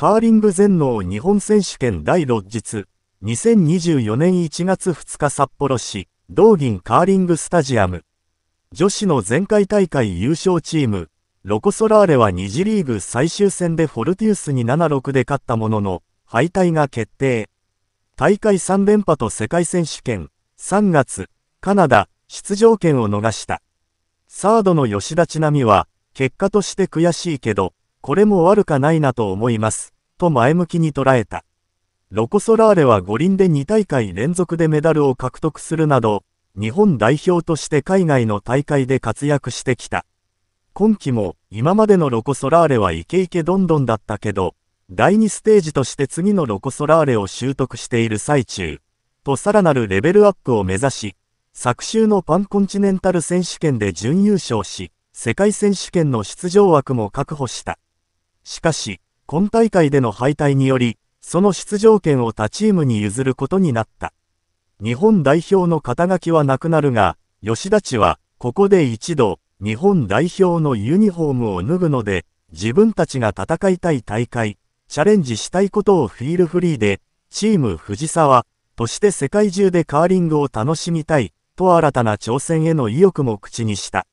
カーリング全農日本選手権第6日、2024年1月2日札幌市、道銀カーリングスタジアム。女子の前回大会優勝チーム、ロコ・ソラーレは2次リーグ最終戦でフォルティウスに7-6で勝ったものの、敗退が決定。大会3連覇と世界選手権、3月、カナダ、出場権を逃した。サードの吉田ちなみは、結果として悔しいけど、これも悪かないなと思います、と前向きに捉えた。ロコ・ソラーレは五輪で2大会連続でメダルを獲得するなど、日本代表として海外の大会で活躍してきた。今季も今までのロコ・ソラーレはイケイケどんどんだったけど、第2ステージとして次のロコ・ソラーレを習得している最中、とさらなるレベルアップを目指し、昨週のパンコンチネンタル選手権で準優勝し、世界選手権の出場枠も確保した。しかし、今大会での敗退により、その出場権を他チームに譲ることになった。日本代表の肩書きはなくなるが、吉田地は、ここで一度、日本代表のユニフォームを脱ぐので、自分たちが戦いたい大会、チャレンジしたいことをフィールフリーで、チーム藤沢として世界中でカーリングを楽しみたい、と新たな挑戦への意欲も口にした。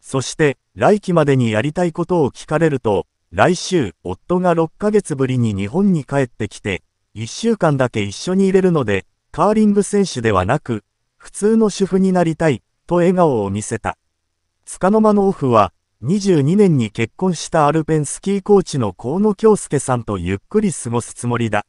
そして、来季までにやりたいことを聞かれると、来週、夫が6ヶ月ぶりに日本に帰ってきて、1週間だけ一緒にいれるので、カーリング選手ではなく、普通の主婦になりたい、と笑顔を見せた。つかの間のオフは、22年に結婚したアルペンスキーコーチの河野京介さんとゆっくり過ごすつもりだ。